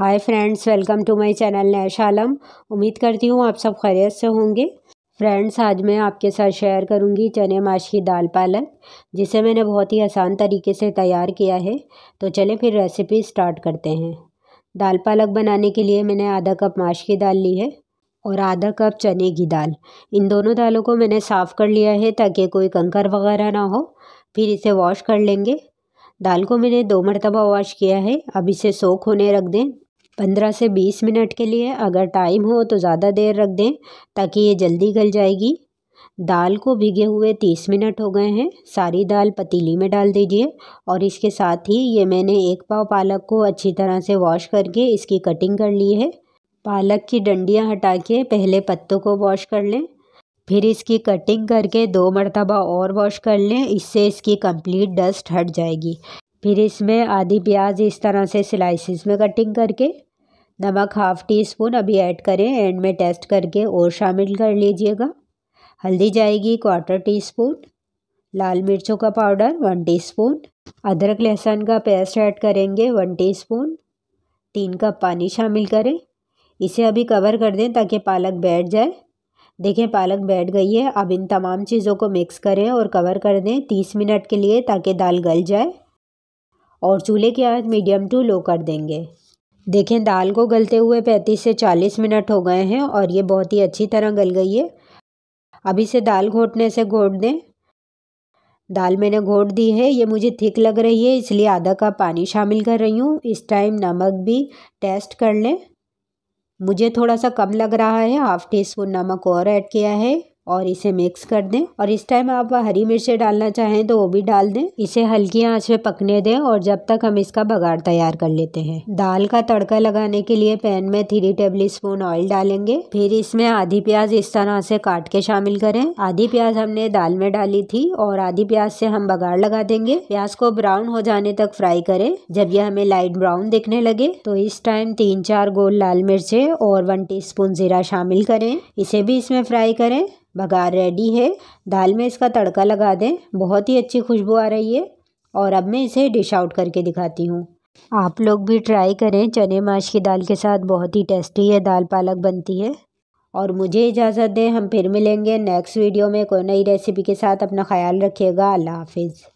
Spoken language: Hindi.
hi friends welcome to my channel Naish Alam उम्मीद करती हूँ आप सब खैरियत से होंगे फ्रेंड्स आज मैं आपके साथ शेयर करूँगी चने माश की दाल पालक जिसे मैंने बहुत ही आसान तरीके से तैयार किया है तो चले फिर रेसिपी स्टार्ट करते हैं दाल पालक बनाने के लिए मैंने आधा कप माश की दाल ली है और आधा कप चने की दाल इन दोनों दालों को मैंने साफ़ कर लिया है ताकि कोई कंकर वगैरह ना हो फिर इसे वॉश कर लेंगे दाल को मैंने दो मरतबा वॉश किया है अब इसे सोख होने रख दें पंद्रह से बीस मिनट के लिए अगर टाइम हो तो ज़्यादा देर रख दें ताकि ये जल्दी गल जाएगी दाल को भिगे हुए तीस मिनट हो गए हैं सारी दाल पतीली में डाल दीजिए और इसके साथ ही ये मैंने एक पाव पालक को अच्छी तरह से वॉश करके इसकी कटिंग कर ली है पालक की डंडियाँ हटा के पहले पत्तों को वॉश कर लें फिर इसकी कटिंग करके दो मरतबा और वॉश कर लें इससे इसकी कंप्लीट डस्ट हट जाएगी फिर इसमें आधी प्याज इस तरह से स्लाइसिस में कटिंग करके नमक हाफ़ टी स्पून अभी ऐड करें एंड में टेस्ट करके और शामिल कर लीजिएगा हल्दी जाएगी क्वार्टर टी स्पून लाल मिर्चों का पाउडर वन टीस्पून अदरक लहसुन का पेस्ट ऐड करेंगे वन टीस्पून तीन कप पानी शामिल करें इसे अभी कवर कर दें ताकि पालक बैठ जाए देखें पालक बैठ गई है अब इन तमाम चीज़ों को मिक्स करें और कवर कर दें तीस मिनट के लिए ताकि दाल गल जाए और चूल्हे की आँच मीडियम टू लो कर देंगे देखें दाल को गलते हुए 35 से 40 मिनट हो गए हैं और ये बहुत ही अच्छी तरह गल गई है अब इसे दाल घोटने से घोट दें दाल मैंने घोट दी है ये मुझे थिक लग रही है इसलिए आधा कप पानी शामिल कर रही हूँ इस टाइम नमक भी टेस्ट कर लें मुझे थोड़ा सा कम लग रहा है हाफ़ टी स्पून नमक और ऐड किया है और इसे मिक्स कर दें और इस टाइम आप हरी मिर्चें डालना चाहें तो वो भी डाल दें इसे हल्की आंच पे पकने दें और जब तक हम इसका बघाड़ तैयार कर लेते हैं दाल का तड़का लगाने के लिए पैन में थ्री टेबल स्पून ऑयल डालेंगे फिर इसमें आधी प्याज इस तरह से काट के शामिल करें आधी प्याज हमने दाल में डाली थी और आधी प्याज से हम बघाड़ लगा देंगे प्याज को ब्राउन हो जाने तक फ्राई करें जब यह हमें लाइट ब्राउन दिखने लगे तो इस टाइम तीन चार गोल लाल मिर्चें और वन टीस्पून जीरा शामिल करें इसे भी इसमें फ्राई करें बघार रेडी है दाल में इसका तड़का लगा दें बहुत ही अच्छी खुशबू आ रही है और अब मैं इसे डिश आउट करके दिखाती हूँ आप लोग भी ट्राई करें चने माश की दाल के साथ बहुत ही टेस्टी है दाल पालक बनती है और मुझे इजाज़त दें हम फिर मिलेंगे नेक्स्ट वीडियो में कोई नई रेसिपी के साथ अपना ख्याल रखिएगा अल्लाह हाफिज़